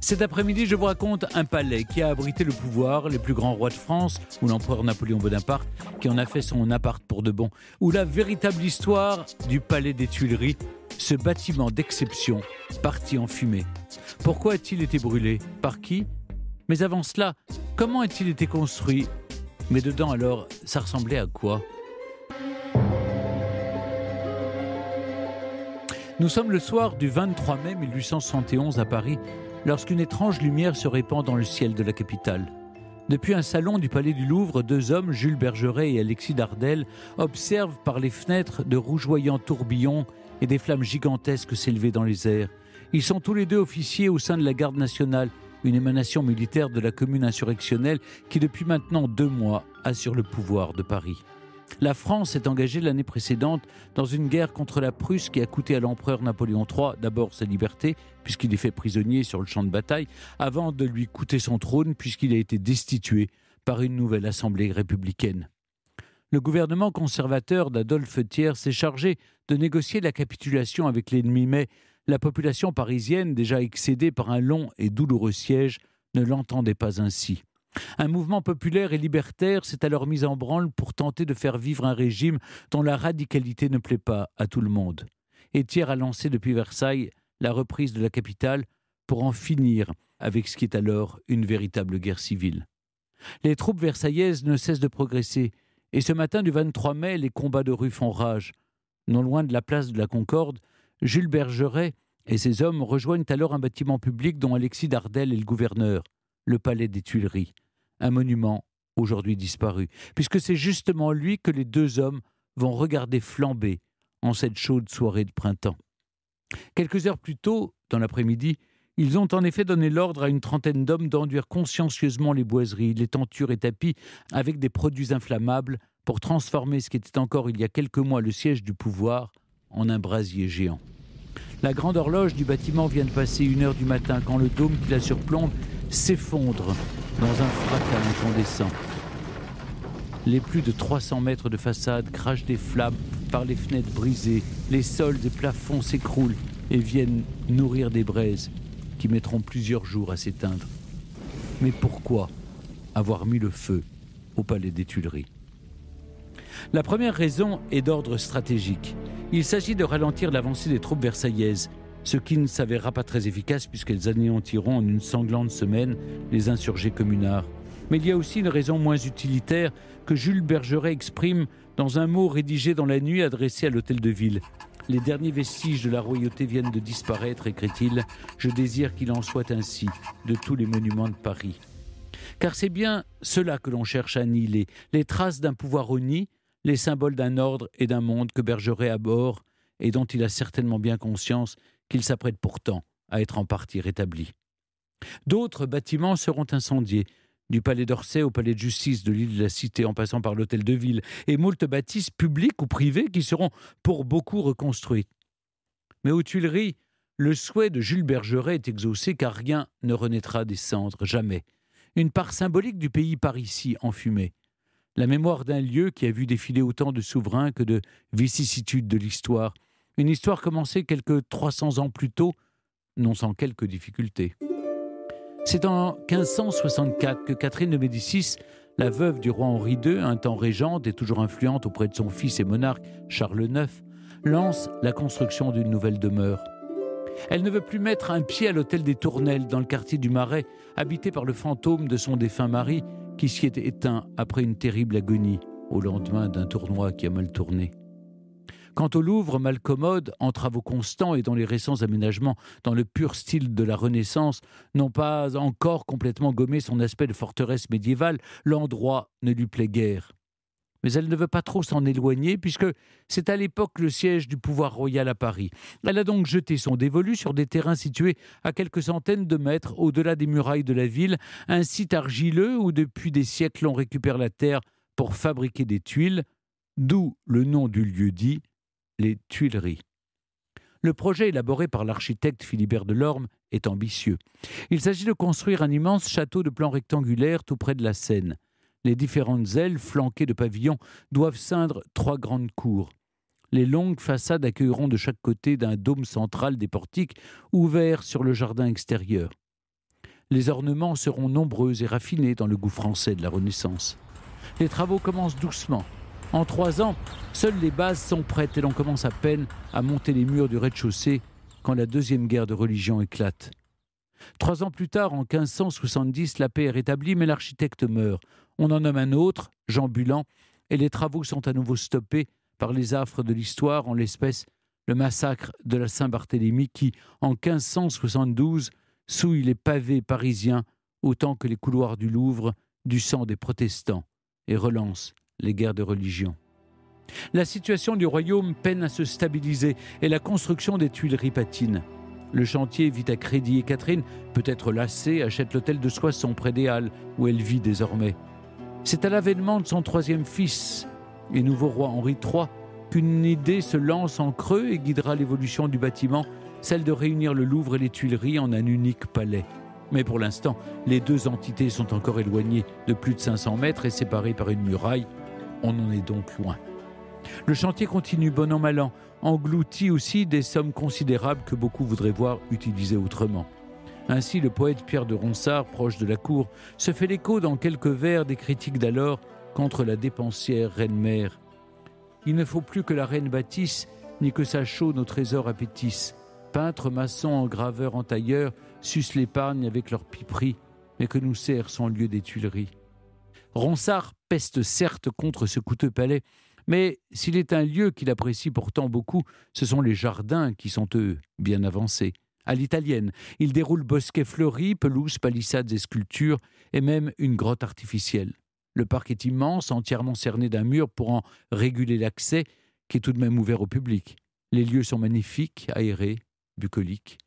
Cet après-midi, je vous raconte un palais qui a abrité le pouvoir, les plus grands rois de France, ou l'empereur Napoléon Bonaparte, qui en a fait son appart pour de bon, ou la véritable histoire du palais des Tuileries, ce bâtiment d'exception parti en fumée. Pourquoi a-t-il été brûlé Par qui Mais avant cela, comment a-t-il été construit Mais dedans alors, ça ressemblait à quoi Nous sommes le soir du 23 mai 1871 à Paris lorsqu'une étrange lumière se répand dans le ciel de la capitale. Depuis un salon du Palais du Louvre, deux hommes, Jules Bergeret et Alexis Dardel, observent par les fenêtres de rougeoyants tourbillons et des flammes gigantesques s'élever dans les airs. Ils sont tous les deux officiers au sein de la Garde nationale, une émanation militaire de la commune insurrectionnelle qui depuis maintenant deux mois assure le pouvoir de Paris. La France s'est engagée l'année précédente dans une guerre contre la Prusse qui a coûté à l'empereur Napoléon III d'abord sa liberté, puisqu'il est fait prisonnier sur le champ de bataille, avant de lui coûter son trône, puisqu'il a été destitué par une nouvelle assemblée républicaine. Le gouvernement conservateur d'Adolphe Thiers s'est chargé de négocier la capitulation avec l'ennemi, mais la population parisienne, déjà excédée par un long et douloureux siège, ne l'entendait pas ainsi. Un mouvement populaire et libertaire s'est alors mis en branle pour tenter de faire vivre un régime dont la radicalité ne plaît pas à tout le monde. Et Thiers a lancé depuis Versailles la reprise de la capitale pour en finir avec ce qui est alors une véritable guerre civile. Les troupes versaillaises ne cessent de progresser, et ce matin du 23 mai, les combats de rue font rage. Non loin de la place de la Concorde, Jules Bergeret et ses hommes rejoignent alors un bâtiment public dont Alexis Dardel est le gouverneur, le Palais des Tuileries un monument aujourd'hui disparu, puisque c'est justement lui que les deux hommes vont regarder flamber en cette chaude soirée de printemps. Quelques heures plus tôt, dans l'après-midi, ils ont en effet donné l'ordre à une trentaine d'hommes d'enduire consciencieusement les boiseries, les tentures et tapis avec des produits inflammables pour transformer ce qui était encore il y a quelques mois le siège du pouvoir en un brasier géant. La grande horloge du bâtiment vient de passer une heure du matin quand le dôme qui la surplombe s'effondre dans un fracas incandescent. Les plus de 300 mètres de façade crachent des flammes par les fenêtres brisées, les sols des plafonds s'écroulent et viennent nourrir des braises qui mettront plusieurs jours à s'éteindre. Mais pourquoi avoir mis le feu au palais des Tuileries La première raison est d'ordre stratégique. Il s'agit de ralentir l'avancée des troupes versaillaises ce qui ne s'avérera pas très efficace puisqu'elles anéantiront en une sanglante semaine les insurgés communards. Mais il y a aussi une raison moins utilitaire que Jules Bergeret exprime dans un mot rédigé dans la nuit adressé à l'hôtel de ville. Les derniers vestiges de la royauté viennent de disparaître, écrit-il. Je désire qu'il en soit ainsi de tous les monuments de Paris. Car c'est bien cela que l'on cherche à annihiler, les traces d'un pouvoir uni, les symboles d'un ordre et d'un monde que Bergeret aborde et dont il a certainement bien conscience qu'il s'apprête pourtant à être en partie rétabli. D'autres bâtiments seront incendiés, du palais d'Orsay au palais de justice de l'île de la Cité en passant par l'hôtel de ville, et moult bâtisses publiques ou privées qui seront pour beaucoup reconstruites. Mais aux Tuileries, le souhait de Jules Bergeret est exaucé car rien ne renaîtra des cendres, jamais. Une part symbolique du pays par ici fumée. La mémoire d'un lieu qui a vu défiler autant de souverains que de vicissitudes de l'histoire, une histoire commencée quelques 300 ans plus tôt, non sans quelques difficultés. C'est en 1564 que Catherine de Médicis, la veuve du roi Henri II, un temps régente et toujours influente auprès de son fils et monarque Charles IX, lance la construction d'une nouvelle demeure. Elle ne veut plus mettre un pied à l'hôtel des Tournelles dans le quartier du Marais, habité par le fantôme de son défunt mari qui s'y est éteint après une terrible agonie au lendemain d'un tournoi qui a mal tourné. Quant au Louvre, malcommode, en travaux constants et dans les récents aménagements, dans le pur style de la Renaissance, n'ont pas encore complètement gommé son aspect de forteresse médiévale, l'endroit ne lui plaît guère mais elle ne veut pas trop s'en éloigner puisque c'est à l'époque le siège du pouvoir royal à Paris. Elle a donc jeté son dévolu sur des terrains situés à quelques centaines de mètres au-delà des murailles de la ville, un site argileux où depuis des siècles on récupère la terre pour fabriquer des tuiles, d'où le nom du lieu dit les Tuileries. Le projet élaboré par l'architecte Philibert Delorme est ambitieux. Il s'agit de construire un immense château de plan rectangulaire tout près de la Seine. Les différentes ailes, flanquées de pavillons, doivent ceindre trois grandes cours. Les longues façades accueilleront de chaque côté d'un dôme central des portiques ouverts sur le jardin extérieur. Les ornements seront nombreux et raffinés dans le goût français de la Renaissance. Les travaux commencent doucement. En trois ans, seules les bases sont prêtes et l'on commence à peine à monter les murs du rez-de-chaussée quand la Deuxième Guerre de religion éclate. Trois ans plus tard, en 1570, la paix est rétablie, mais l'architecte meurt. On en nomme un autre, Jean Bulan, et les travaux sont à nouveau stoppés par les affres de l'histoire, en l'espèce le massacre de la Saint-Barthélemy qui, en 1572, souille les pavés parisiens autant que les couloirs du Louvre du sang des protestants et relance les guerres de religion. La situation du royaume peine à se stabiliser et la construction des Tuileries patine. Le chantier vit à crédit et Catherine, peut-être lassée, achète l'hôtel de Soissons près des Halles où elle vit désormais. C'est à l'avènement de son troisième fils et nouveau roi Henri III qu'une idée se lance en creux et guidera l'évolution du bâtiment, celle de réunir le Louvre et les Tuileries en un unique palais. Mais pour l'instant, les deux entités sont encore éloignées de plus de 500 mètres et séparées par une muraille on en est donc loin. Le chantier continue bon an mal an, engloutit aussi des sommes considérables que beaucoup voudraient voir utilisées autrement. Ainsi, le poète Pierre de Ronsard, proche de la cour, se fait l'écho dans quelques vers des critiques d'alors contre la dépensière reine-mère. Il ne faut plus que la reine bâtisse, ni que sa chaux nos trésors appétissent. Peintres, maçons, en entailleurs, sucent l'épargne avec leur piperies, mais que nous sert son lieu des Tuileries. Ronsard peste certes contre ce coûteux palais, mais s'il est un lieu qu'il apprécie pourtant beaucoup, ce sont les jardins qui sont eux bien avancés. À l'italienne, il déroule bosquets fleuris, pelouses, palissades et sculptures, et même une grotte artificielle. Le parc est immense, entièrement cerné d'un mur pour en réguler l'accès, qui est tout de même ouvert au public. Les lieux sont magnifiques, aérés, bucoliques.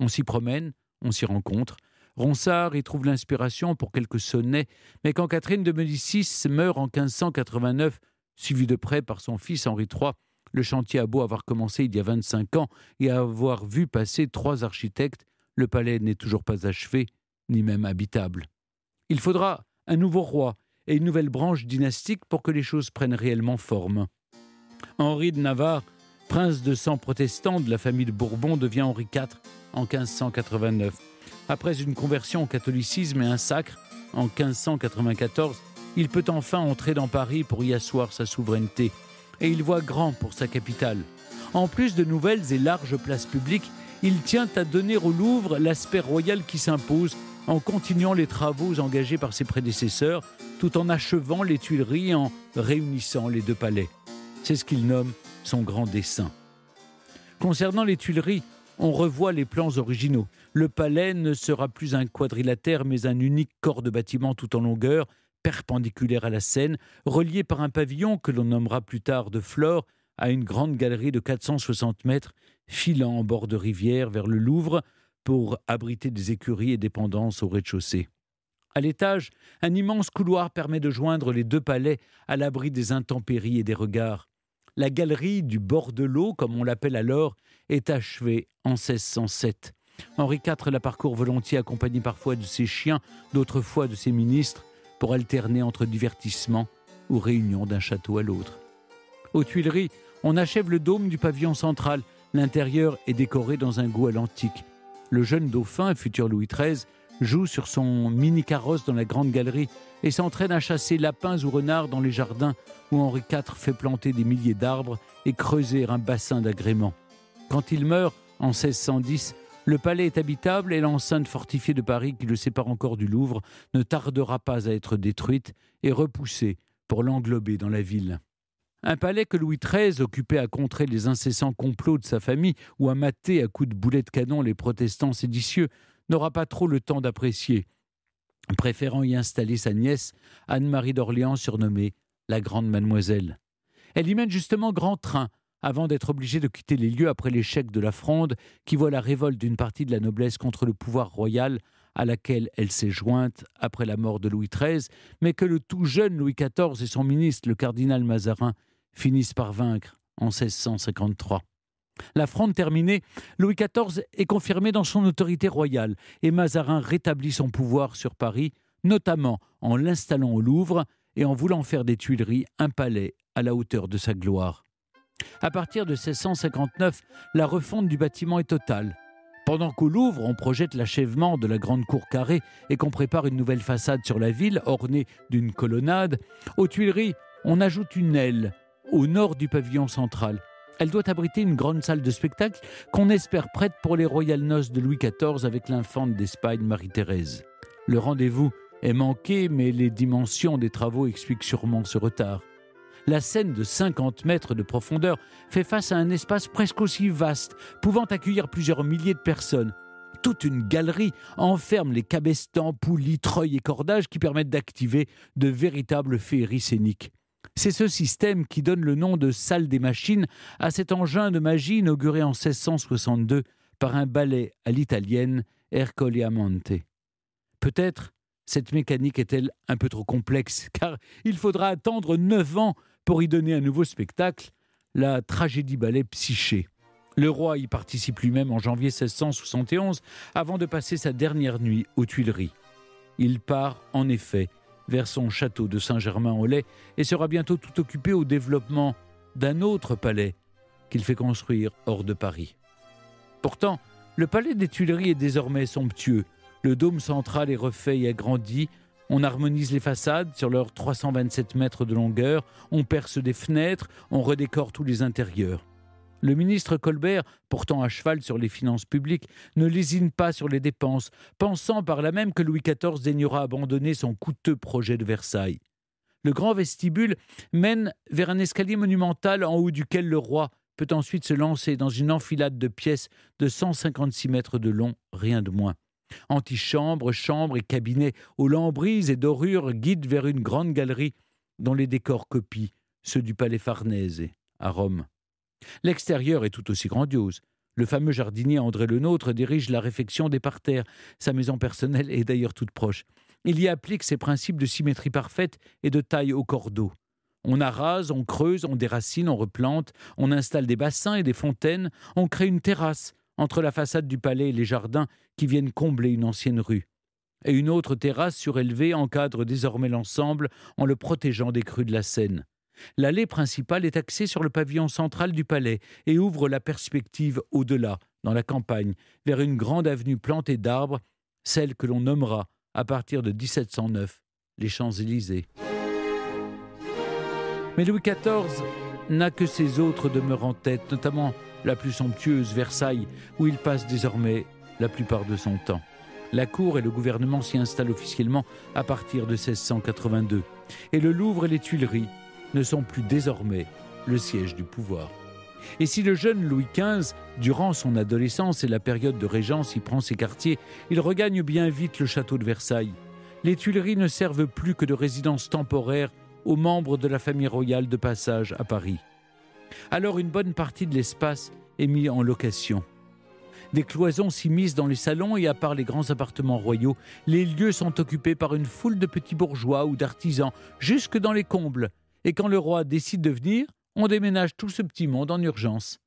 On s'y promène, on s'y rencontre, Ronsard y trouve l'inspiration pour quelques sonnets, mais quand Catherine de Médicis meurt en 1589, suivie de près par son fils Henri III, le chantier a beau avoir commencé il y a 25 ans et avoir vu passer trois architectes, le palais n'est toujours pas achevé, ni même habitable. Il faudra un nouveau roi et une nouvelle branche dynastique pour que les choses prennent réellement forme. Henri de Navarre, prince de sang protestant de la famille de Bourbon, devient Henri IV en 1589. Après une conversion au catholicisme et un sacre en 1594, il peut enfin entrer dans Paris pour y asseoir sa souveraineté. Et il voit grand pour sa capitale. En plus de nouvelles et larges places publiques, il tient à donner au Louvre l'aspect royal qui s'impose en continuant les travaux engagés par ses prédécesseurs, tout en achevant les Tuileries et en réunissant les deux palais. C'est ce qu'il nomme son grand dessin. Concernant les Tuileries, on revoit les plans originaux. Le palais ne sera plus un quadrilatère, mais un unique corps de bâtiment tout en longueur, perpendiculaire à la Seine, relié par un pavillon que l'on nommera plus tard de Flore à une grande galerie de 460 mètres filant en bord de rivière vers le Louvre pour abriter des écuries et dépendances au rez-de-chaussée. À l'étage, un immense couloir permet de joindre les deux palais à l'abri des intempéries et des regards. La galerie du bord de l'eau, comme on l'appelle alors, est achevée en 1607. Henri IV la parcourt volontiers, accompagné parfois de ses chiens, d'autres fois de ses ministres, pour alterner entre divertissements ou réunions d'un château à l'autre. Aux Tuileries, on achève le dôme du pavillon central. L'intérieur est décoré dans un goût à l'antique. Le jeune dauphin, futur Louis XIII, joue sur son mini-carrosse dans la grande galerie et s'entraîne à chasser lapins ou renards dans les jardins où Henri IV fait planter des milliers d'arbres et creuser un bassin d'agrément. Quand il meurt, en 1610, le palais est habitable et l'enceinte fortifiée de Paris qui le sépare encore du Louvre ne tardera pas à être détruite et repoussée pour l'englober dans la ville. Un palais que Louis XIII, occupé à contrer les incessants complots de sa famille ou à mater à coups de boulets de canon les protestants séditieux, n'aura pas trop le temps d'apprécier, préférant y installer sa nièce, Anne-Marie d'Orléans, surnommée la Grande Mademoiselle. Elle y mène justement grand train, avant d'être obligé de quitter les lieux après l'échec de la Fronde, qui voit la révolte d'une partie de la noblesse contre le pouvoir royal à laquelle elle s'est jointe après la mort de Louis XIII, mais que le tout jeune Louis XIV et son ministre, le cardinal Mazarin, finissent par vaincre en 1653. La Fronde terminée, Louis XIV est confirmé dans son autorité royale et Mazarin rétablit son pouvoir sur Paris, notamment en l'installant au Louvre et en voulant faire des Tuileries un palais à la hauteur de sa gloire. À partir de 1659, la refonte du bâtiment est totale. Pendant qu'au Louvre, on projette l'achèvement de la grande cour carrée et qu'on prépare une nouvelle façade sur la ville ornée d'une colonnade, aux Tuileries, on ajoute une aile au nord du pavillon central. Elle doit abriter une grande salle de spectacle qu'on espère prête pour les royales noces de Louis XIV avec l'infante d'Espagne Marie-Thérèse. Le rendez-vous est manqué, mais les dimensions des travaux expliquent sûrement ce retard la scène de 50 mètres de profondeur fait face à un espace presque aussi vaste, pouvant accueillir plusieurs milliers de personnes. Toute une galerie enferme les cabestans, poulies, treuils et cordages qui permettent d'activer de véritables féeries scéniques. C'est ce système qui donne le nom de salle des machines à cet engin de magie inauguré en 1662 par un ballet à l'italienne Ercole Amante. Peut-être cette mécanique est-elle un peu trop complexe Car il faudra attendre 9 ans pour y donner un nouveau spectacle, la tragédie ballet Psyché. Le roi y participe lui-même en janvier 1671 avant de passer sa dernière nuit aux Tuileries. Il part en effet vers son château de Saint-Germain-en-Laye et sera bientôt tout occupé au développement d'un autre palais qu'il fait construire hors de Paris. Pourtant, le palais des Tuileries est désormais somptueux, le dôme central est refait et agrandi. On harmonise les façades sur leurs 327 mètres de longueur, on perce des fenêtres, on redécore tous les intérieurs. Le ministre Colbert, pourtant à cheval sur les finances publiques, ne lésine pas sur les dépenses, pensant par là même que Louis XIV daignera abandonner son coûteux projet de Versailles. Le grand vestibule mène vers un escalier monumental en haut duquel le roi peut ensuite se lancer dans une enfilade de pièces de 156 mètres de long, rien de moins. Antichambre, chambre et cabinet aux lambrises et dorures guident vers une grande galerie dont les décors copient ceux du palais Farnese à Rome. L'extérieur est tout aussi grandiose. Le fameux jardinier André Le Nôtre dirige la réfection des parterres. Sa maison personnelle est d'ailleurs toute proche. Il y applique ses principes de symétrie parfaite et de taille au cordeau. On arrase, on creuse, on déracine, on replante, on installe des bassins et des fontaines, on crée une terrasse, entre la façade du palais et les jardins qui viennent combler une ancienne rue. Et une autre terrasse surélevée encadre désormais l'ensemble en le protégeant des crues de la Seine. L'allée principale est axée sur le pavillon central du palais et ouvre la perspective au-delà, dans la campagne, vers une grande avenue plantée d'arbres, celle que l'on nommera, à partir de 1709, les Champs-Élysées. Mais Louis XIV n'a que ses autres demeures en tête, notamment la plus somptueuse, Versailles, où il passe désormais la plupart de son temps. La cour et le gouvernement s'y installent officiellement à partir de 1682. Et le Louvre et les Tuileries ne sont plus désormais le siège du pouvoir. Et si le jeune Louis XV, durant son adolescence et la période de régence, y prend ses quartiers, il regagne bien vite le château de Versailles. Les Tuileries ne servent plus que de résidence temporaire aux membres de la famille royale de passage à Paris. Alors une bonne partie de l'espace est mis en location. Des cloisons s'y misent dans les salons et à part les grands appartements royaux, les lieux sont occupés par une foule de petits bourgeois ou d'artisans, jusque dans les combles. Et quand le roi décide de venir, on déménage tout ce petit monde en urgence.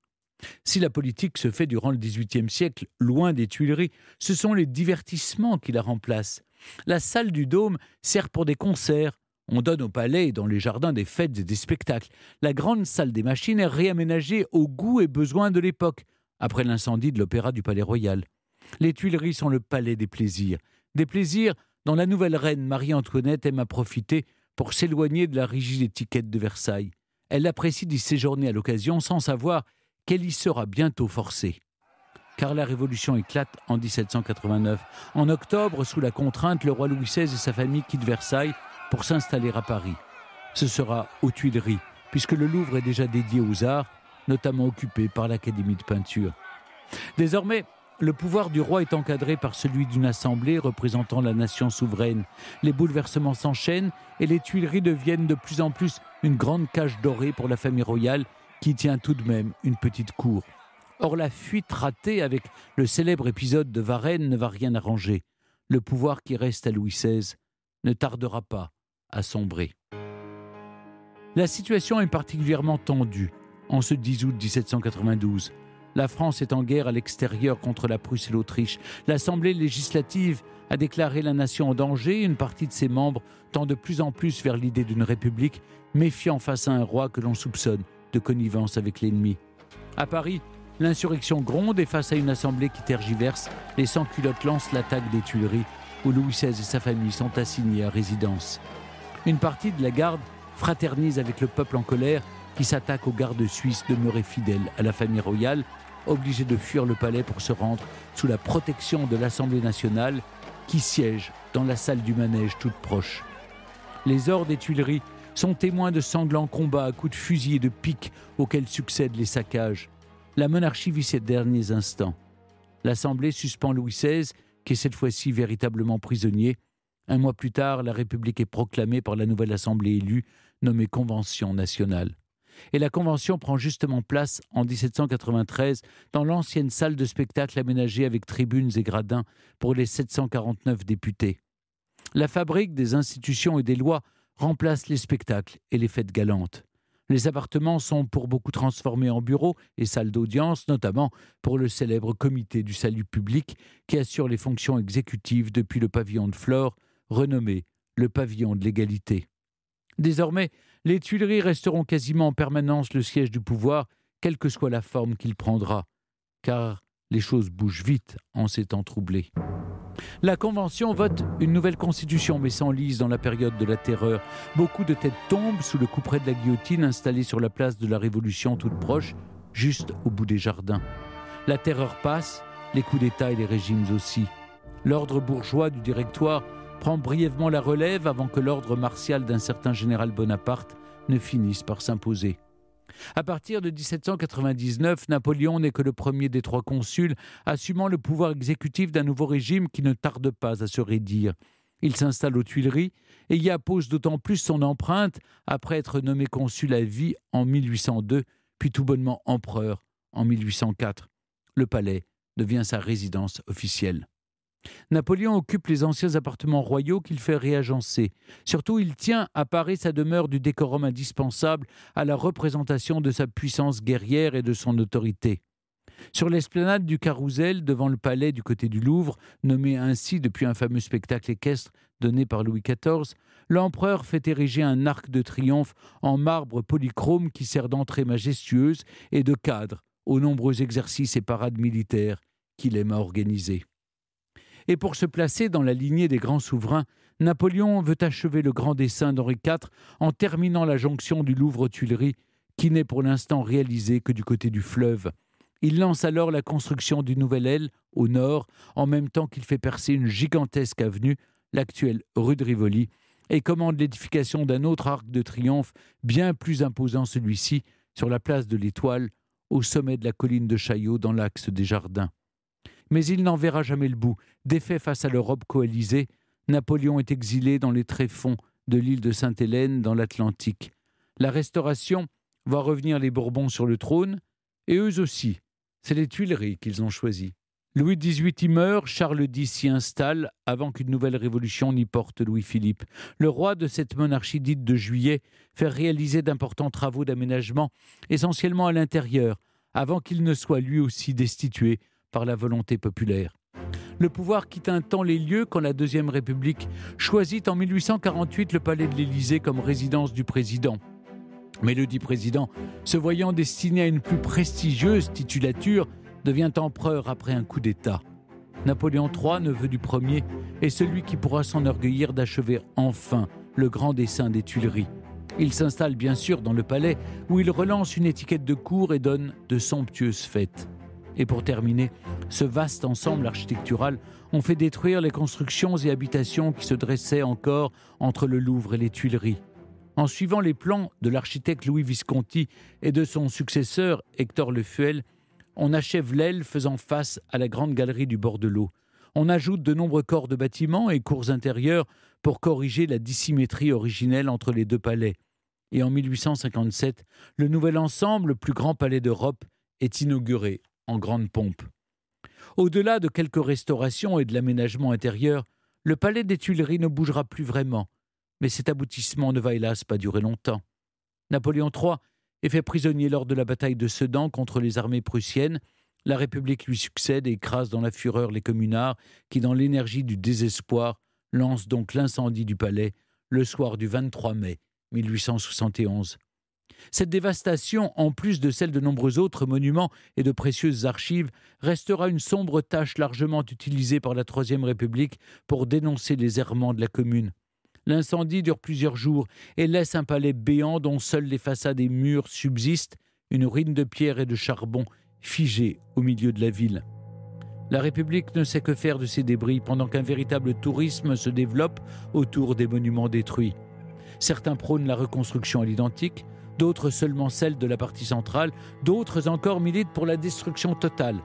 Si la politique se fait durant le XVIIIe siècle, loin des Tuileries, ce sont les divertissements qui la remplacent. La salle du Dôme sert pour des concerts, on donne au palais et dans les jardins des fêtes et des spectacles. La grande salle des machines est réaménagée au goût et besoin de l'époque, après l'incendie de l'Opéra du Palais Royal. Les Tuileries sont le palais des plaisirs. Des plaisirs dont la nouvelle reine Marie-Antoinette aime à profiter pour s'éloigner de la rigide étiquette de Versailles. Elle apprécie d'y séjourner à l'occasion sans savoir qu'elle y sera bientôt forcée. Car la Révolution éclate en 1789. En octobre, sous la contrainte, le roi Louis XVI et sa famille quittent Versailles pour s'installer à Paris. Ce sera aux Tuileries, puisque le Louvre est déjà dédié aux arts, notamment occupé par l'Académie de peinture. Désormais, le pouvoir du roi est encadré par celui d'une assemblée représentant la nation souveraine. Les bouleversements s'enchaînent et les Tuileries deviennent de plus en plus une grande cage dorée pour la famille royale qui tient tout de même une petite cour. Or la fuite ratée avec le célèbre épisode de Varennes ne va rien arranger. Le pouvoir qui reste à Louis XVI ne tardera pas la situation est particulièrement tendue. En ce 10 août 1792, la France est en guerre à l'extérieur contre la Prusse et l'Autriche. L'Assemblée législative a déclaré la nation en danger. Une partie de ses membres tend de plus en plus vers l'idée d'une république, méfiant face à un roi que l'on soupçonne de connivence avec l'ennemi. À Paris, l'insurrection gronde et face à une assemblée qui tergiverse, les sans-culottes lancent l'attaque des Tuileries, où Louis XVI et sa famille sont assignés à résidence. Une partie de la garde fraternise avec le peuple en colère qui s'attaque aux gardes suisses demeurés fidèles à la famille royale, obligés de fuir le palais pour se rendre sous la protection de l'Assemblée nationale qui siège dans la salle du manège toute proche. Les ors des Tuileries sont témoins de sanglants combats à coups de fusil et de piques auxquels succèdent les saccages. La monarchie vit ses derniers instants. L'Assemblée suspend Louis XVI, qui est cette fois-ci véritablement prisonnier, un mois plus tard, la République est proclamée par la nouvelle Assemblée élue, nommée Convention nationale. Et la Convention prend justement place en 1793 dans l'ancienne salle de spectacle aménagée avec tribunes et gradins pour les 749 députés. La fabrique des institutions et des lois remplace les spectacles et les fêtes galantes. Les appartements sont pour beaucoup transformés en bureaux et salles d'audience, notamment pour le célèbre comité du salut public qui assure les fonctions exécutives depuis le pavillon de Flore renommé le pavillon de l'égalité. Désormais, les Tuileries resteront quasiment en permanence le siège du pouvoir, quelle que soit la forme qu'il prendra, car les choses bougent vite en ces temps troublés. La Convention vote une nouvelle constitution mais s'enlise dans la période de la terreur. Beaucoup de têtes tombent sous le couperet de la guillotine installée sur la place de la Révolution toute proche, juste au bout des jardins. La terreur passe, les coups d'État et les régimes aussi. L'ordre bourgeois du directoire prend brièvement la relève avant que l'ordre martial d'un certain général Bonaparte ne finisse par s'imposer. À partir de 1799, Napoléon n'est que le premier des trois consuls assumant le pouvoir exécutif d'un nouveau régime qui ne tarde pas à se raidir. Il s'installe aux Tuileries et y appose d'autant plus son empreinte après être nommé consul à vie en 1802, puis tout bonnement empereur en 1804. Le palais devient sa résidence officielle. Napoléon occupe les anciens appartements royaux qu'il fait réagencer. Surtout, il tient à Paris sa demeure du décorum indispensable à la représentation de sa puissance guerrière et de son autorité. Sur l'esplanade du Carrousel, devant le palais du côté du Louvre, nommé ainsi depuis un fameux spectacle équestre donné par Louis XIV, l'empereur fait ériger un arc de triomphe en marbre polychrome qui sert d'entrée majestueuse et de cadre aux nombreux exercices et parades militaires qu'il aime à organiser. Et pour se placer dans la lignée des grands souverains, Napoléon veut achever le grand dessin d'Henri IV en terminant la jonction du Louvre Tuileries, qui n'est pour l'instant réalisée que du côté du fleuve. Il lance alors la construction d'une nouvelle aile au nord, en même temps qu'il fait percer une gigantesque avenue, l'actuelle rue de Rivoli, et commande l'édification d'un autre arc de triomphe, bien plus imposant celui-ci, sur la place de l'Étoile, au sommet de la colline de Chaillot, dans l'axe des Jardins mais il n'en verra jamais le bout. Défait face à l'Europe coalisée, Napoléon est exilé dans les tréfonds de l'île de Sainte-Hélène dans l'Atlantique. La Restauration voit revenir les Bourbons sur le trône, et eux aussi. C'est les Tuileries qu'ils ont choisies. Louis XVIII y meurt, Charles X s'y installe avant qu'une nouvelle révolution n'y porte Louis-Philippe. Le roi de cette monarchie dite de juillet fait réaliser d'importants travaux d'aménagement, essentiellement à l'intérieur, avant qu'il ne soit lui aussi destitué par la volonté populaire. Le pouvoir quitte un temps les lieux quand la Deuxième République choisit en 1848 le palais de l'Élysée comme résidence du président. Mais le dit président, se voyant destiné à une plus prestigieuse titulature, devient empereur après un coup d'État. Napoléon III, neveu du premier, est celui qui pourra s'enorgueillir d'achever enfin le grand dessin des Tuileries. Il s'installe bien sûr dans le palais où il relance une étiquette de cour et donne de somptueuses fêtes. Et pour terminer ce vaste ensemble architectural, on fait détruire les constructions et habitations qui se dressaient encore entre le Louvre et les Tuileries. En suivant les plans de l'architecte Louis Visconti et de son successeur Hector Lefuel, on achève l'aile faisant face à la grande galerie du bord de l'eau. On ajoute de nombreux corps de bâtiments et cours intérieures pour corriger la dissymétrie originelle entre les deux palais. Et en 1857, le nouvel ensemble, le plus grand palais d'Europe, est inauguré en grande pompe. Au-delà de quelques restaurations et de l'aménagement intérieur, le palais des Tuileries ne bougera plus vraiment, mais cet aboutissement ne va hélas pas durer longtemps. Napoléon III est fait prisonnier lors de la bataille de Sedan contre les armées prussiennes. La République lui succède et écrase dans la fureur les communards qui, dans l'énergie du désespoir, lancent donc l'incendie du palais le soir du 23 mai 1871. Cette dévastation, en plus de celle de nombreux autres monuments et de précieuses archives, restera une sombre tâche largement utilisée par la Troisième République pour dénoncer les errements de la commune. L'incendie dure plusieurs jours et laisse un palais béant dont seules les façades et murs subsistent, une ruine de pierre et de charbon figée au milieu de la ville. La République ne sait que faire de ces débris pendant qu'un véritable tourisme se développe autour des monuments détruits. Certains prônent la reconstruction à l'identique, d'autres seulement celles de la partie centrale, d'autres encore militent pour la destruction totale.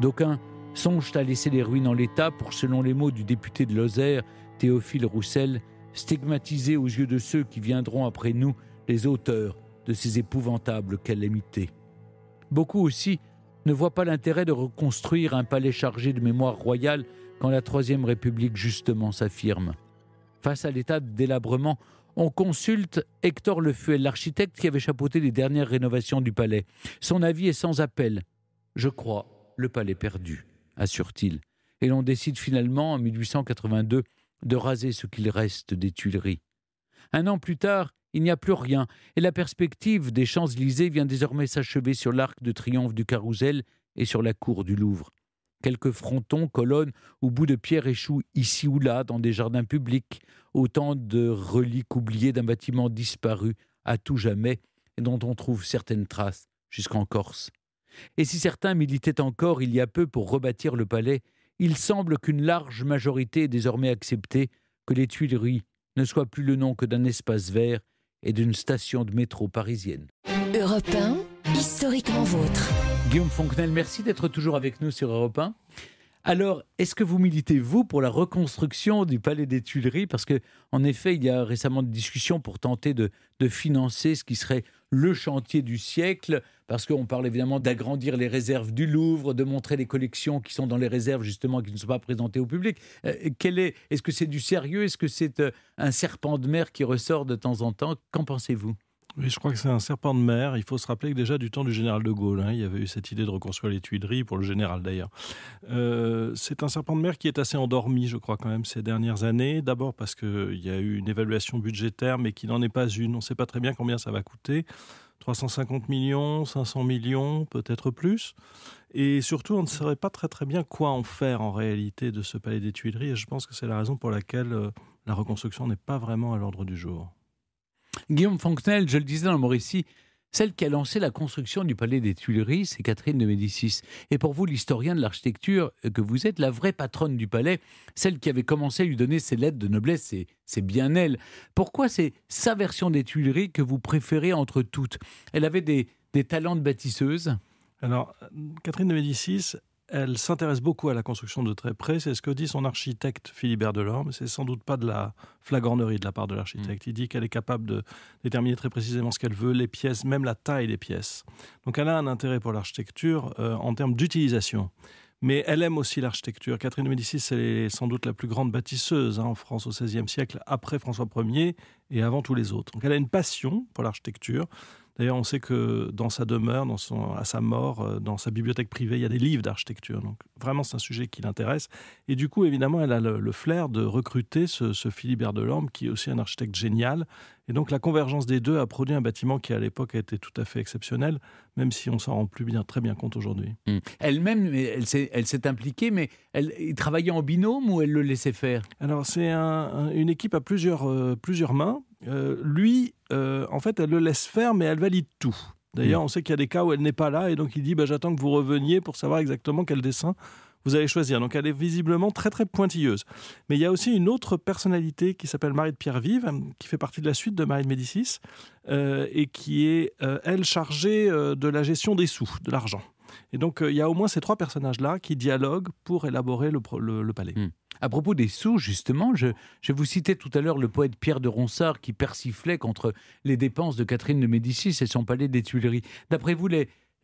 D'aucuns songent à laisser les ruines en l'état pour, selon les mots du député de Lozère, Théophile Roussel, stigmatiser aux yeux de ceux qui viendront après nous les auteurs de ces épouvantables calamités. Beaucoup aussi ne voient pas l'intérêt de reconstruire un palais chargé de mémoire royale quand la Troisième République justement s'affirme. Face à l'état de délabrement on consulte Hector Lefuel, l'architecte qui avait chapeauté les dernières rénovations du palais. Son avis est sans appel. Je crois le palais perdu, assure-t-il. Et l'on décide finalement, en 1882, de raser ce qu'il reste des Tuileries. Un an plus tard, il n'y a plus rien, et la perspective des Champs-Élysées vient désormais s'achever sur l'arc de triomphe du Carrousel et sur la cour du Louvre quelques frontons, colonnes ou bouts de pierre échouent ici ou là dans des jardins publics, autant de reliques oubliées d'un bâtiment disparu à tout jamais et dont on trouve certaines traces jusqu'en Corse. Et si certains militaient encore il y a peu pour rebâtir le palais, il semble qu'une large majorité ait désormais accepté que les Tuileries ne soient plus le nom que d'un espace vert et d'une station de métro parisienne. Européen, historiquement vôtre. Guillaume Fonquenel, merci d'être toujours avec nous sur Europe 1. Alors, est-ce que vous militez, vous, pour la reconstruction du Palais des Tuileries Parce que, en effet, il y a récemment des discussions pour tenter de, financer ce qui serait le chantier du siècle, parce qu'on parle évidemment d'agrandir les réserves du Louvre, de montrer les collections qui sont dans les réserves, justement, qui ne sont pas présentées au public. Euh, quel est, est-ce que c'est du sérieux Est-ce que c'est euh, un serpent de mer qui ressort de temps en temps Qu'en pensez-vous oui, je crois que c'est un serpent de mer. Il faut se rappeler que déjà du temps du général de Gaulle, hein, il y avait eu cette idée de reconstruire les Tuileries, pour le général d'ailleurs. Euh, c'est un serpent de mer qui est assez endormi, je crois, quand même, ces dernières années. D'abord parce qu'il y a eu une évaluation budgétaire, mais qui n'en est pas une. On ne sait pas très bien combien ça va coûter. 350 millions, 500 millions, peut-être plus. Et surtout, on ne saurait pas très très bien quoi en faire en réalité de ce palais des Tuileries. Et je pense que c'est la raison pour laquelle euh, la reconstruction n'est pas vraiment à l'ordre du jour. Guillaume Fonquenel, je le disais dans récit, celle qui a lancé la construction du palais des Tuileries, c'est Catherine de Médicis. Et pour vous, l'historien de l'architecture euh, que vous êtes, la vraie patronne du palais, celle qui avait commencé à lui donner ses lettres de noblesse, c'est bien elle. Pourquoi c'est sa version des Tuileries que vous préférez entre toutes Elle avait des talents de bâtisseuse alors, Catherine de Médicis, elle s'intéresse beaucoup à la construction de très près. C'est ce que dit son architecte Philibert Delorme. C'est sans doute pas de la flagornerie de la part de l'architecte. Mm. Il dit qu'elle est capable de déterminer très précisément ce qu'elle veut, les pièces, même la taille des pièces. Donc elle a un intérêt pour l'architecture euh, en termes d'utilisation. Mais elle aime aussi l'architecture. Catherine de Médicis, est sans doute la plus grande bâtisseuse hein, en France au XVIe siècle, après François Ier et avant tous les autres. Donc elle a une passion pour l'architecture. D'ailleurs, on sait que dans sa demeure, dans son, à sa mort, euh, dans sa bibliothèque privée, il y a des livres d'architecture. Donc vraiment, c'est un sujet qui l'intéresse. Et du coup, évidemment, elle a le, flair de recruter ce, ce Philibert qui est aussi un architecte génial. Et donc la convergence des deux a produit un bâtiment qui, à l'époque, a été tout à fait exceptionnel, même si on s'en rend plus bien, très bien compte aujourd'hui. Hum. Elle-même, elle s'est, elle s'est impliquée, mais elle, travaillait en binôme ou elle le laissait faire Alors, c'est une équipe à plusieurs, euh, plusieurs mains euh, lui, euh, en fait, elle le laisse faire, mais elle valide tout. D'ailleurs, mm. on sait qu'il y a des cas où elle n'est pas là, et donc il dit bah, J'attends que vous reveniez pour savoir exactement quel dessin vous allez choisir. Donc elle est visiblement très très pointilleuse. Mais il y a aussi une autre personnalité qui s'appelle Marie de Pierre-Vive, qui fait partie de la suite de Marie de Médicis, euh, et qui est, elle, chargée de la gestion des sous, de l'argent. Et donc, euh, il y a au moins ces trois personnages-là qui dialoguent pour élaborer le, palais. Hmm. À propos des sous, justement, je, vous citais tout à l'heure le poète Pierre de Ronsard qui persiflait contre les dépenses de Catherine de Médicis et son palais des Tuileries. D'après vous,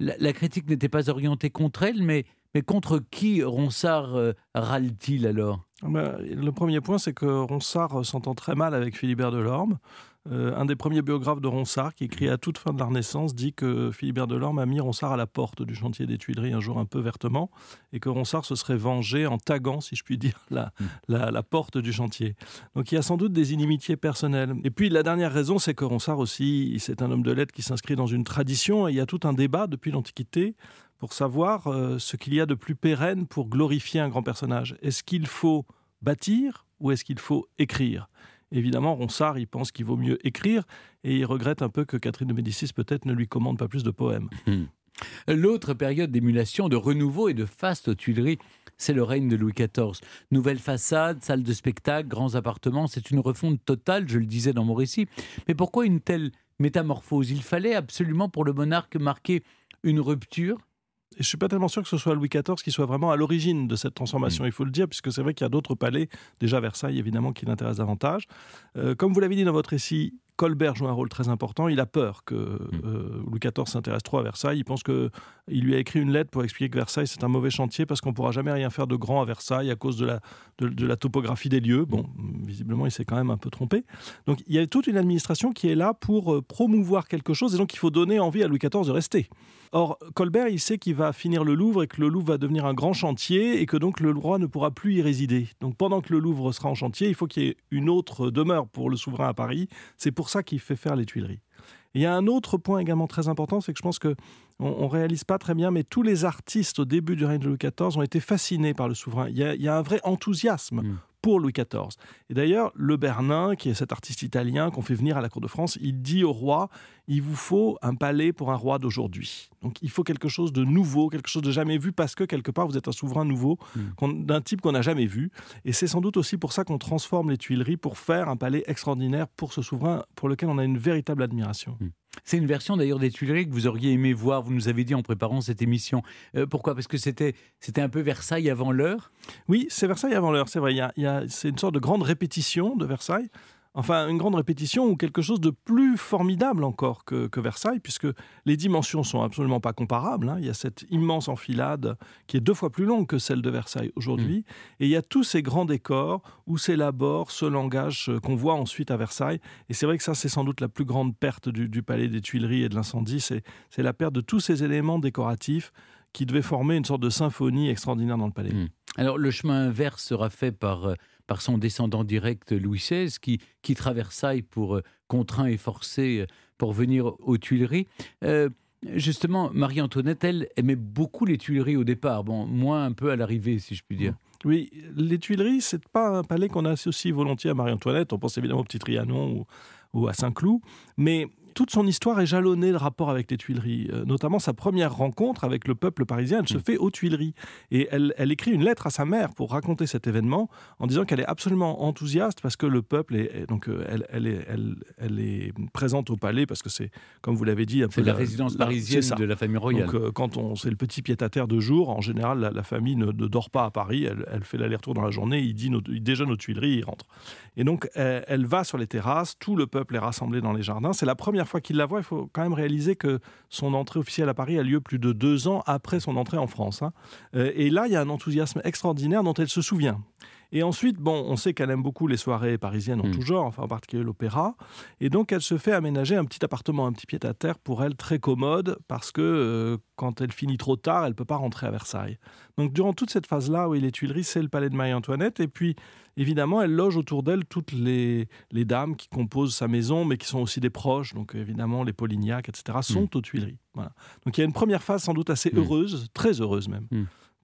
la, critique n'était pas orientée contre elle, mais, contre qui Ronsard euh, râle-t-il alors ah ben, Le premier point, c'est que Ronsard euh, s'entend très mal avec Philibert Lorme. Euh, un des premiers biographes de Ronsard, qui écrit à toute fin de la Renaissance, dit que Philibert Delorme a mis Ronsard à la porte du chantier des Tuileries un jour un peu vertement, et que Ronsard se serait vengé en taguant, si je puis dire, la, porte du chantier. Donc il y a sans doute des inimitiés personnelles. Et puis la dernière raison, c'est que Ronsard aussi, c'est un homme de lettres qui s'inscrit dans une tradition, et il y a tout un débat depuis l'Antiquité pour savoir euh, ce qu'il y a de plus pérenne pour glorifier un grand personnage. Est-ce qu'il faut bâtir ou est-ce qu'il faut écrire Évidemment, Ronsard, il pense qu'il vaut mieux écrire et il regrette un peu que Catherine de Médicis peut-être ne lui commande pas plus de poèmes. Hmm. L'autre période d'émulation, de renouveau et de faste aux Tuileries, c'est le règne de Louis XIV. Nouvelle façade, salle de spectacle, grands appartements, c'est une refonte totale, je le disais dans mon récit. Mais pourquoi une telle métamorphose Il fallait absolument pour le monarque marquer une rupture et je suis pas tellement sûr que ce soit Louis XIV qui soit vraiment à l'origine de cette transformation, mm. il faut le dire, puisque c'est vrai qu'il y a d'autres palais, déjà Versailles évidemment, qui l'intéressent davantage. Euh, comme vous l'avez dit dans votre récit, Colbert joue un rôle très important. Il a peur que mm. euh, Louis XIV s'intéresse trop à Versailles. Il pense qu'il lui a écrit une lettre pour expliquer que Versailles, c'est un mauvais chantier parce qu'on ne pourra jamais rien faire de grand à Versailles à cause de la, de, la topographie des lieux. Bon, visiblement, il s'est quand même un peu trompé. Donc, il y a toute une administration qui est là pour euh, promouvoir quelque chose et donc il faut donner envie à Louis XIV de rester. Or, Colbert, il sait qu'il va finir le Louvre et que le Louvre va devenir un grand chantier et que donc le roi ne pourra plus y résider. Donc, pendant que le Louvre sera en chantier, il faut qu'il y ait une autre demeure pour le souverain à Paris. C'est pour pour ça qu'il fait faire les Tuileries. il y a un autre point également très important, c'est que je pense que on, ne réalise pas très bien, mais tous les artistes au début du règne de Louis XIV ont été fascinés par le souverain. Il y a, un vrai enthousiasme mm pour Louis XIV. Et d'ailleurs, Le Bernin, qui est cet artiste italien qu'on fait venir à la cour de France, il dit au roi il vous faut un palais pour un roi d'aujourd'hui. Donc il faut quelque chose de nouveau, quelque chose de jamais vu, parce que quelque part vous êtes un souverain nouveau, hmm. d'un type qu'on n'a jamais vu. Et c'est sans doute aussi pour ça qu'on transforme les Tuileries pour faire un palais extraordinaire pour ce souverain pour lequel on a une véritable admiration. Hmm. C'est une version d'ailleurs des Tuileries que vous auriez aimé voir, vous nous avez dit en préparant cette émission. Euh, pourquoi Parce que c'était un peu Versailles avant l'heure Oui, c'est Versailles avant l'heure, c'est vrai. c'est une sorte de grande répétition de Versailles enfin une grande répétition ou quelque chose de plus formidable encore que, Versailles, puisque les dimensions sont absolument pas comparables. Hein. Il y a cette immense enfilade qui est deux fois plus longue que celle de Versailles aujourd'hui, mm. et il y a tous ces grands décors où s'élabore ce langage qu'on voit ensuite à Versailles. Et c'est vrai que ça, c'est sans doute la plus grande perte du, Palais des Tuileries et de l'incendie, c'est la perte de tous ces éléments décoratifs qui devaient former une sorte de symphonie extraordinaire dans le palais. Mm. Alors le chemin inverse sera fait par euh, par son descendant direct Louis XVI, qui quitte Versailles pour euh, contraint et forcé euh, pour venir aux Tuileries. Euh, justement, Marie-Antoinette, elle aimait beaucoup les Tuileries au départ, bon, moins un peu à l'arrivée, si je puis dire. Mmh. Oui, les Tuileries, c'est pas un palais qu'on associe volontiers à Marie-Antoinette. On pense évidemment au Petit Trianon ou, ou à Saint-Cloud, mais toute son histoire est jalonnée de rapport avec les Tuileries. Euh, notamment, sa première rencontre avec le peuple parisien, elle se mm. fait aux Tuileries. Et elle, écrit une lettre à sa mère pour raconter cet événement en disant qu'elle est absolument enthousiaste parce que le peuple est. donc, euh, elle, est, elle, est présente au palais parce que c'est, comme vous l'avez dit, un peu. La, résidence parisienne de la famille royale. Donc, euh, quand on, c'est le petit pied-à-terre de jour, en général, la, famille ne, dort pas à Paris. Elle, fait l'aller-retour dans la journée, il, dit déjà déjeune aux Tuileries, il rentre. Et donc, elle va sur les terrasses, tout le peuple est rassemblé dans les jardins. C'est la première fois qu'il la voit, il faut quand même réaliser que son entrée officielle à Paris a lieu plus de deux ans après son entrée en France. Hein. Euh, et là, il y a un enthousiasme extraordinaire dont elle se souvient. Et ensuite, bon, on sait qu'elle aime beaucoup les soirées parisiennes en hmm. tout genre, enfin en particulier l'opéra. Et donc, elle se fait aménager un petit appartement, un petit pied-à-terre pour elle très commode parce que euh, quand elle finit trop tard, elle peut pas rentrer à Versailles. Donc, durant toute cette phase-là, oui, les Tuileries, c'est le palais de Marie-Antoinette. Et puis, évidemment, elle loge autour d'elle toutes les, les, dames qui composent sa maison, mais qui sont aussi des proches. Donc, évidemment, les Polignac, etc., sont hmm. aux Tuileries. Donc, il y a une première phase sans doute assez hmm. heureuse, très heureuse même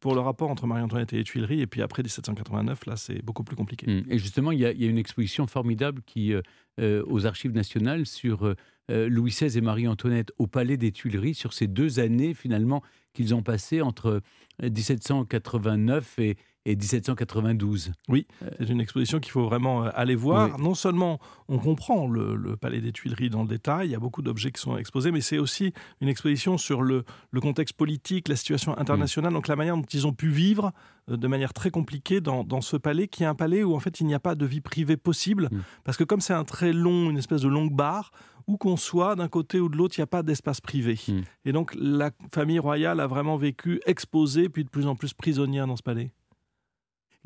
pour le rapport entre Marie-Antoinette et les Tuileries, et puis après 1789, là, c'est beaucoup plus compliqué. Mmh. Et justement, il y, a, une exposition formidable qui, euh, euh, aux Archives nationales sur euh, Louis XVI et Marie-Antoinette au Palais des Tuileries, sur ces deux années, finalement, qu'ils ont passé entre 1789 euh, et, 1792. Oui, euh, c'est une exposition qu'il faut vraiment euh, aller voir. Non seulement on comprend le, Palais des Tuileries dans le détail, il y a beaucoup d'objets qui sont exposés, mais c'est aussi une exposition sur le, contexte politique, la situation internationale, mm. donc la manière dont ils ont pu vivre de manière très compliquée dans, ce palais, qui est un palais où en fait il n'y a pas de vie privée possible, mm. parce que comme c'est un très long, une espèce de longue barre, où qu'on soit, d'un côté ou de l'autre, il n'y a pas d'espace privé. Hmm. Et donc la famille royale a vraiment vécu exposée, puis de plus en plus prisonnière dans ce palais.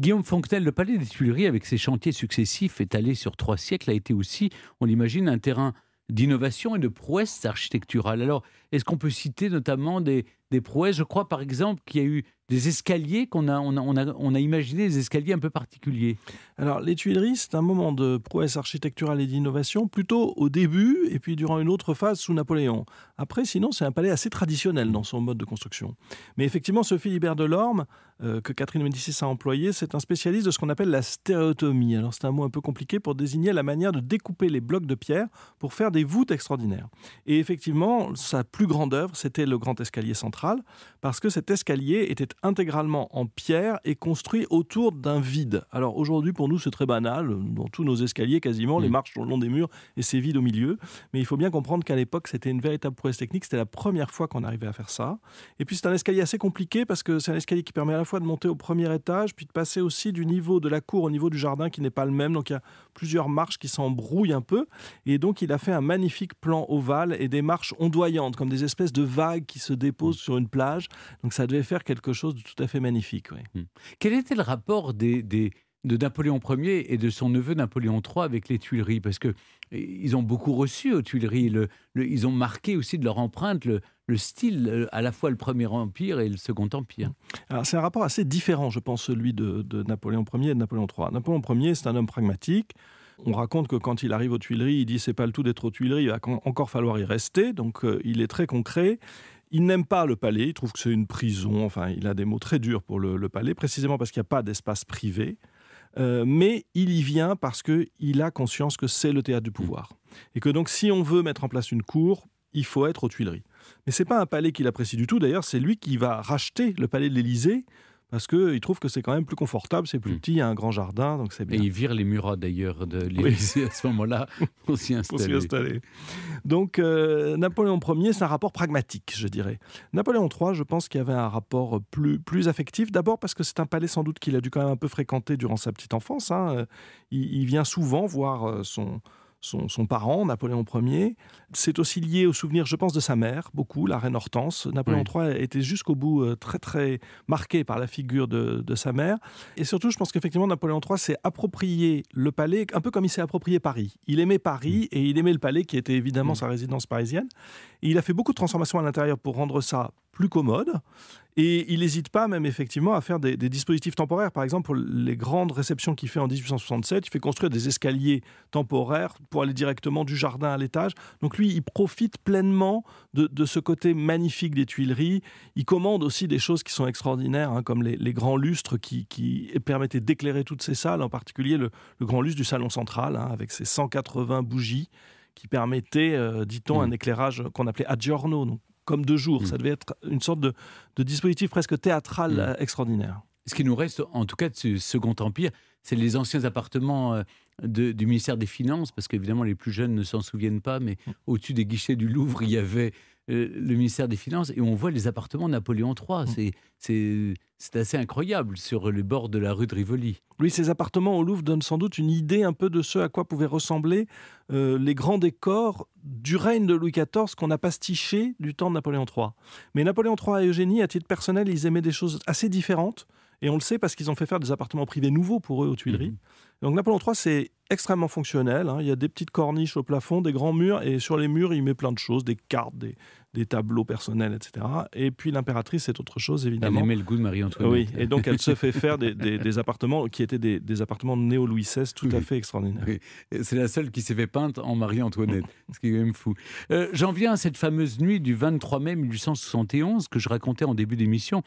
Guillaume Fonctel, le palais des Tuileries, avec ses chantiers successifs étalés sur trois siècles, a été aussi, on l'imagine, un terrain d'innovation et de prouesse architecturale. Alors, est-ce qu'on peut citer notamment des, des prouesses. Je crois par exemple qu'il y a eu des escaliers qu'on a on, imaginé des escaliers un peu particuliers. Alors les Tuileries, c'est un moment de prouesse architecturale et d'innovation, plutôt au début et puis durant une autre phase sous Napoléon. Après, sinon, c'est un palais assez traditionnel dans son mode de construction. Mais effectivement, ce Philibert de l'orme euh, que Catherine Médicis a employé, c'est un spécialiste de ce qu'on appelle la stéréotomie. Alors c'est un mot un peu compliqué pour désigner la manière de découper les blocs de pierre pour faire des voûtes extraordinaires. Et effectivement, sa plus grande œuvre, c'était le grand escalier central parce que cet escalier était intégralement en pierre et construit autour d'un vide. Alors aujourd'hui, pour nous, c'est très banal. Dans tous nos escaliers, quasiment, les mm. marches sont le long des murs et c'est vide au milieu. Mais il faut bien comprendre qu'à l'époque, c'était une véritable prouesse technique. C'était la première fois qu'on arrivait à faire ça. Et puis, c'est un escalier assez compliqué parce que c'est un escalier qui permet à la fois de monter au premier étage, puis de passer aussi du niveau de la cour au niveau du jardin qui n'est pas le même. Donc, il y a plusieurs marches qui s'embrouillent un peu. Et donc, il a fait un magnifique plan ovale et des marches ondoyantes, comme des espèces de vagues qui se déposent sur une plage. Donc ça devait faire quelque chose de tout à fait magnifique. Hmm. Quel était le rapport de Napoléon Ier et de son neveu Napoléon III avec les Tuileries Parce que eh, ils ont beaucoup reçu aux Tuileries. ils ont marqué aussi de leur empreinte le, style, euh, à la fois le Premier Empire et le Second Empire. Hmm. c'est un rapport assez différent, je pense, celui de, Napoléon Ier et de Napoléon III. Napoléon Ier, c'est un homme pragmatique. On raconte que quand il arrive aux Tuileries, il dit c'est pas le tout d'être aux Tuileries, il va encore falloir y rester. Donc euh, il est très concret. Il n'aime pas le palais, il trouve que c'est une prison, enfin il a des mots très durs pour le, palais, précisément parce qu'il n'y a pas d'espace privé. Euh, mais il y vient parce qu'il a conscience que c'est le théâtre du mmh. pouvoir. Et que donc si on veut mettre en place une cour, il faut être aux Tuileries. Mais c'est pas un palais qu'il apprécie du tout, d'ailleurs c'est lui qui va racheter le palais de l'Élysée parce qu'ils trouvent que c'est quand même plus confortable, c'est plus hmm. petit, il y a un grand jardin, donc c'est bien. Et ils virent les murats d'ailleurs de l'Élysée à ce moment-là pour s'y installer. installer. Donc euh, Napoléon Ier, c'est un rapport pragmatique, je dirais. Napoléon III, je pense qu'il y avait un rapport plus, plus affectif, d'abord parce que c'est un palais sans doute qu'il a dû quand même un peu fréquenter durant sa petite enfance. Hein. Euh, il vient souvent voir euh, son son, parent, Napoléon Ier. C'est aussi lié au souvenir, je pense, de sa mère, beaucoup, la reine Hortense. Napoléon III était jusqu'au bout euh, très, très marqué par la figure de, sa mère. Et surtout, je pense qu'effectivement, Napoléon III s'est approprié le palais, un peu comme il s'est approprié Paris. Il aimait Paris mm. et il aimait le palais, qui était évidemment mm. sa résidence parisienne. il a fait beaucoup de transformations à l'intérieur pour rendre ça plus commode. Et il n'hésite pas même effectivement à faire des, dispositifs temporaires. Par exemple, pour les grandes réceptions qu'il fait en 1867, il fait construire des escaliers temporaires pour aller directement du jardin à l'étage. Donc lui, il profite pleinement de, ce côté magnifique des Tuileries. Il commande aussi des choses qui sont extraordinaires, hein, comme les, grands lustres qui, permettaient d'éclairer toutes ces salles, en particulier le, grand lustre du salon central, hein, avec ses 180 bougies qui permettaient, euh, dit-on, mmh. un éclairage qu'on appelait adgiorno, donc comme deux jours. Mm. Ça devait être une sorte de, dispositif presque théâtral mm. euh, extraordinaire. Ce qui nous reste, en tout cas, de ce Second Empire, c'est les anciens appartements euh, du ministère des Finances, parce qu'évidemment, les plus jeunes ne s'en souviennent pas, mais mm. au-dessus des guichets du Louvre, il y avait euh, le ministère des Finances et on voit les appartements Napoléon III. Mm. C'est assez incroyable sur le bord de la rue de Rivoli. Oui, ces appartements au Louvre donnent sans doute une idée un peu de ce à quoi pouvaient ressembler euh, les grands décors du règne de Louis XIV qu'on a pastiché du temps de Napoléon III. Mais Napoléon III et Eugénie, à titre personnel, ils aimaient des choses assez différentes. Et on le sait parce qu'ils ont fait faire des appartements privés nouveaux pour eux aux Tuileries. Mhm. Donc Napoléon III, c'est extrêmement fonctionnel. Hein. Il y a des petites corniches au plafond, des grands murs, et sur les murs, il met plein de choses, des cartes, des, tableaux personnels, etc. Et puis l'impératrice, c'est autre chose, évidemment. Elle aimait le goût de Marie-Antoinette. Oui, et donc elle se fait faire des, appartements qui étaient des, appartements néo-Louis XVI tout à fait extraordinaires. C'est la seule qui s'est fait peindre en Marie-Antoinette, ce qui est quand même fou. Euh, j'en viens à cette fameuse nuit du 23 mai 1871 que je racontais en début d'émission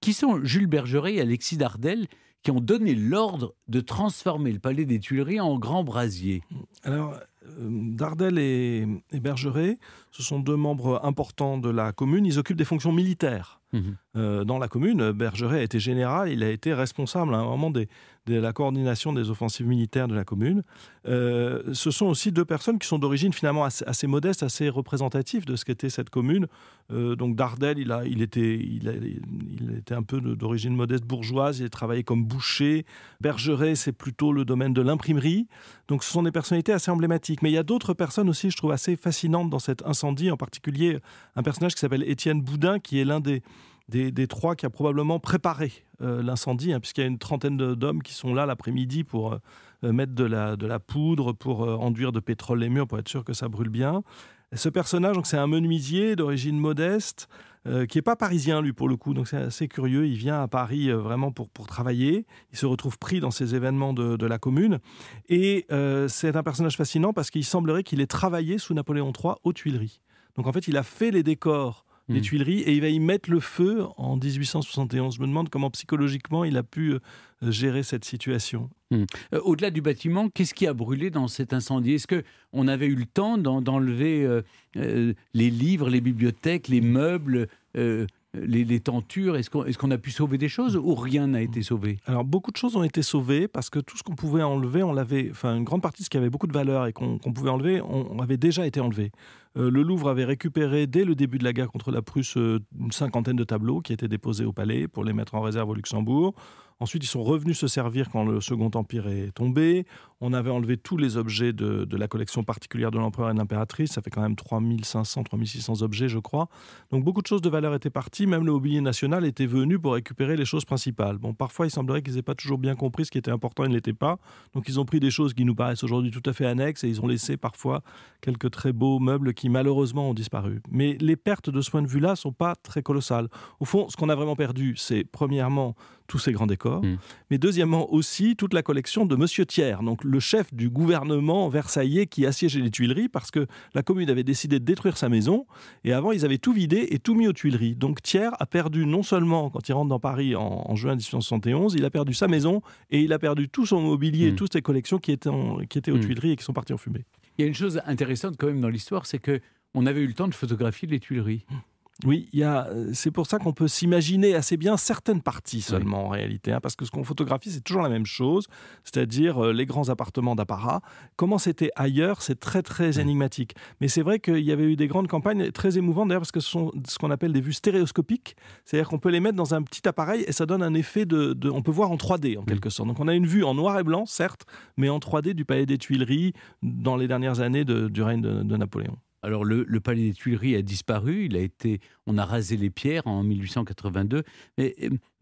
qui sont Jules Bergeret et Alexis Dardel, qui ont donné l'ordre de transformer le palais des Tuileries en grand brasier. Alors, euh, Dardel et, Bergeret ce sont deux membres importants de la commune. Ils occupent des fonctions militaires. Mhm. Euh, dans la commune, Bergeret a été général, il a été responsable à un moment de la coordination des offensives militaires de la commune. Euh, ce sont aussi deux personnes qui sont d'origine finalement assez, modeste, assez représentative de ce qu'était cette commune. Euh, donc Dardel, il, a, il, était, il, était un peu d'origine modeste bourgeoise, il travaillait comme boucher. Bergeret, c'est plutôt le domaine de l'imprimerie. Donc ce sont des personnalités assez emblématiques. Mais il y a d'autres personnes aussi, je trouve, assez fascinantes dans cette incendie en particulier un personnage qui s'appelle Étienne Boudin, qui est l'un des, des, trois qui a probablement préparé euh, l'incendie, hein, puisqu'il y a une trentaine d'hommes qui sont là l'après-midi pour euh, mettre de la, de la, poudre, pour euh, enduire de pétrole les murs, pour être sûr que ça brûle bien. ce personnage, c'est un menuisier d'origine modeste, euh, qui n'est pas parisien, lui, pour le coup. Donc c'est assez curieux. Il vient à Paris euh, vraiment pour, travailler. Il se retrouve pris dans ces événements de, la commune. Et euh, c'est un personnage fascinant parce qu'il semblerait qu'il ait travaillé sous Napoléon III aux Tuileries. Donc en fait, il a fait les décors les hmm. Tuileries, et il va y mettre le feu en 1871. Je me demande comment psychologiquement il a pu euh, gérer cette situation. Hmm. Euh, au-delà du bâtiment, qu'est-ce qui a brûlé dans cet incendie Est-ce que on avait eu le temps d'enlever euh, les livres, les bibliothèques, les meubles, les, tentures Est-ce qu'on a pu sauver des choses ou rien n'a été sauvé Alors beaucoup de choses ont été sauvées parce que tout ce qu'on pouvait enlever, on l'avait, enfin une grande partie de ce qui avait beaucoup de valeur et qu'on pouvait enlever, on, avait déjà été enlevé. Euh, le Louvre avait récupéré dès le début de la guerre contre la Prusse euh, une cinquantaine de tableaux qui étaient déposés au palais pour les mettre en réserve au Luxembourg. Ensuite, ils sont revenus se servir quand le Second Empire est tombé. On avait enlevé tous les objets de, la collection particulière de l'empereur et de l'impératrice. Ça fait quand même 3500, 3600 objets, je crois. Donc beaucoup de choses de valeur étaient parties. Même le mobilier national était venu pour récupérer les choses principales. Bon, parfois, il semblerait qu'ils n'aient pas toujours bien compris ce qui était important et ne l'était pas. Donc ils ont pris des choses qui nous paraissent aujourd'hui tout à fait annexes et ils ont laissé parfois quelques très beaux meubles qui malheureusement ont disparu. Mais les pertes de ce point de vue-là sont pas très colossales. Au fond, ce qu'on a vraiment perdu, c'est premièrement tous ces grands décors, mm. mais deuxièmement aussi toute la collection de Monsieur Thiers, donc le chef du gouvernement versaillais qui assiégeait les Tuileries parce que la commune avait décidé de détruire sa maison et avant ils avaient tout vidé et tout mis aux Tuileries. Donc Thiers a perdu non seulement quand il rentre dans Paris en, juin 1871, il a perdu sa maison et il a perdu tout son mobilier et mm. toutes ses collections qui étaient, étaient aux mm. Tuileries et qui sont parties en fumée. Il y a une chose intéressante quand même dans l'histoire, c'est que on avait eu le temps de photographier les Tuileries. Oui, euh, c'est pour ça qu'on peut s'imaginer assez bien certaines parties seulement en réalité, hein, parce que ce qu'on photographie, c'est toujours la même chose, c'est-à-dire euh, les grands appartements d'apparat. Comment c'était ailleurs, c'est très très énigmatique. Mais c'est vrai qu'il y avait eu des grandes campagnes très émouvantes d'ailleurs, parce que ce sont ce qu'on appelle des vues stéréoscopiques, c'est-à-dire qu'on peut les mettre dans un petit appareil et ça donne un effet de, on peut voir en 3D en quelque sorte. Donc on a une vue en noir et blanc, certes, mais en 3D du Palais des Tuileries dans les dernières années du règne de Napoléon. Alors le, palais des Tuileries a disparu, il a été, on a rasé les pierres en 1882, mais,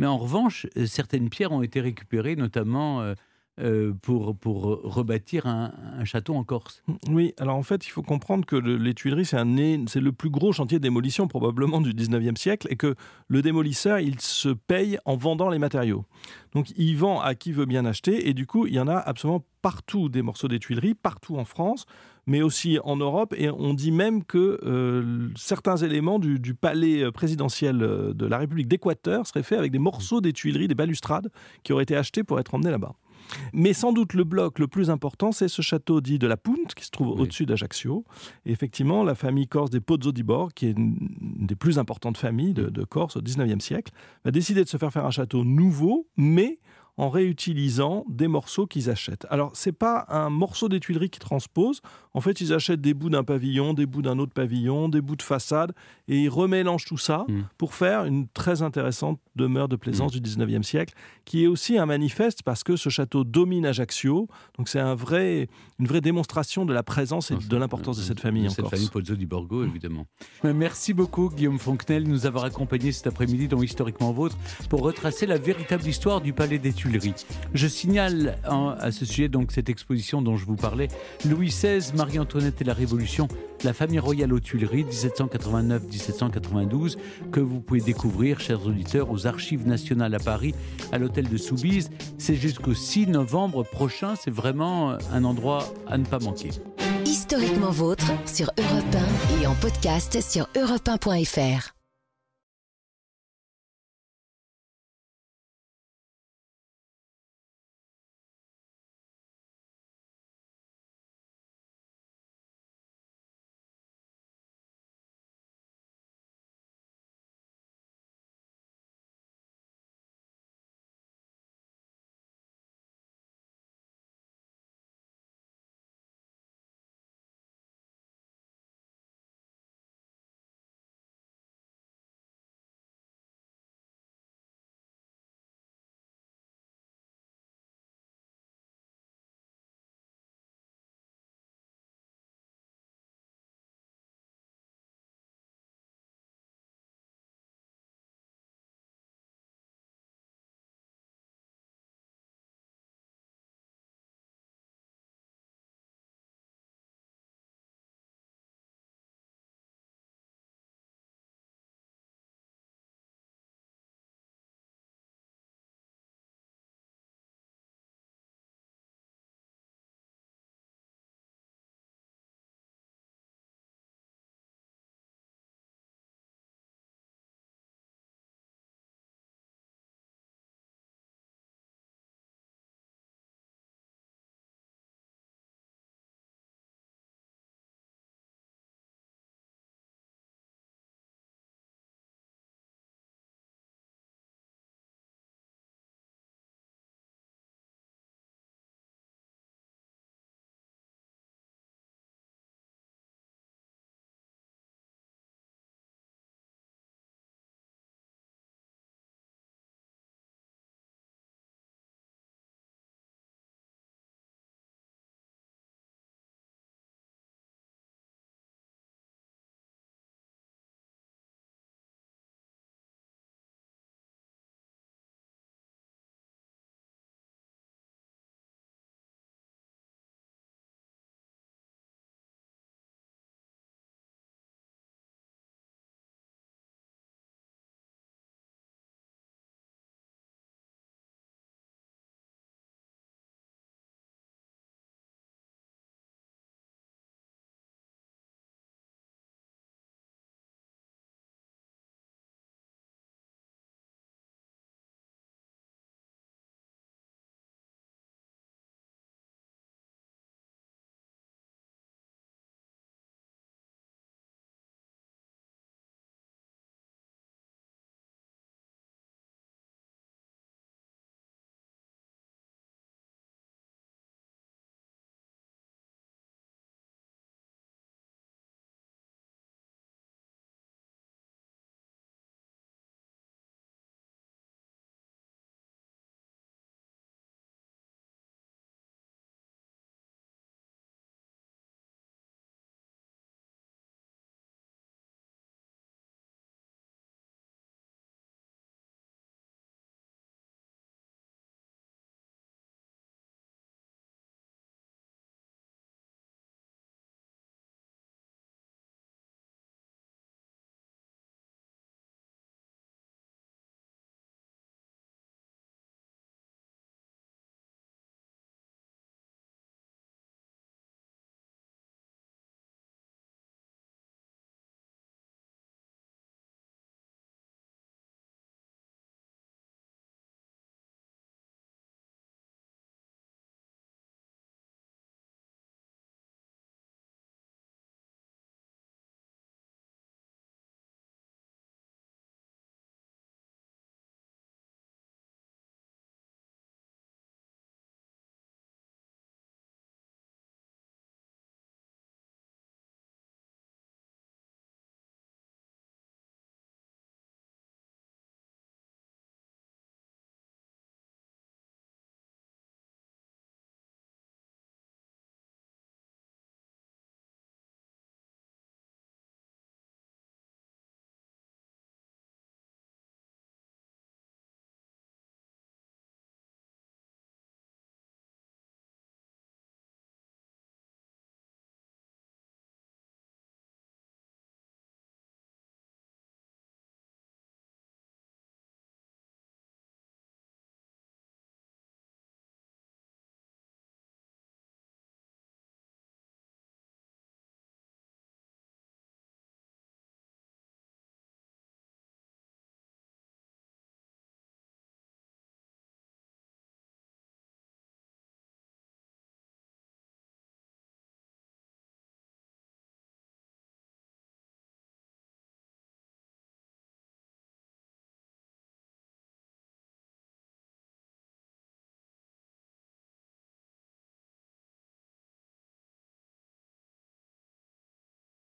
en revanche, euh, certaines pierres ont été récupérées, notamment euh, euh, pour, pour rebâtir un, château en Corse. Oui, alors en fait, il faut comprendre que les Tuileries, c'est, un, c'est le plus gros chantier de démolition probablement du 19e siècle et que le démolisseur, il se paye en vendant les matériaux. Donc il vend à qui veut bien acheter et du coup, il y en a absolument partout des morceaux des Tuileries, partout en France, mais aussi en Europe. Et on dit même que euh, certains éléments du, du, palais présidentiel euh, de la République d'Équateur seraient faits avec des morceaux des Tuileries, des balustrades, qui auraient été achetés pour être emmenés là-bas. Mais sans doute le bloc le plus important, c'est ce château dit de la Punte, qui se trouve au-dessus d'Ajaccio. effectivement, la famille corse des Pozzo di qui est une des plus importantes familles de, Corse au XIXe siècle, va décider de se faire faire un château nouveau, mais en réutilisant des morceaux qu'ils achètent. Alors, c'est pas un morceau des Tuileries qui transpose. En fait, ils achètent des bouts d'un pavillon, des bouts d'un autre pavillon, des bouts de façade, et ils remélangent tout ça hmm. pour faire une très intéressante demeure de plaisance hmm. du 19e siècle, qui est aussi un manifeste parce que ce château domine Ajaccio. Donc, c'est un vrai, une vraie démonstration de la présence et de l'importance de cette famille de cette famille Pozzo di Borgo, hmm. évidemment. Merci beaucoup, Guillaume Fonquenel, de nous avoir accompagnés cet après-midi dans Historiquement Vôtre pour retracer la véritable histoire du Palais des Tuileries je signale hein, à ce sujet donc cette exposition dont je vous parlais, Louis XVI, Marie-Antoinette et la Révolution, la famille royale aux Tuileries 1789-1792 que vous pouvez découvrir, chers auditeurs, aux Archives nationales à Paris, à l'hôtel de Soubise. C'est jusqu'au 6 novembre prochain. C'est vraiment un endroit à ne pas manquer. Historiquement vôtre sur Europe 1 et en podcast sur europe1.fr.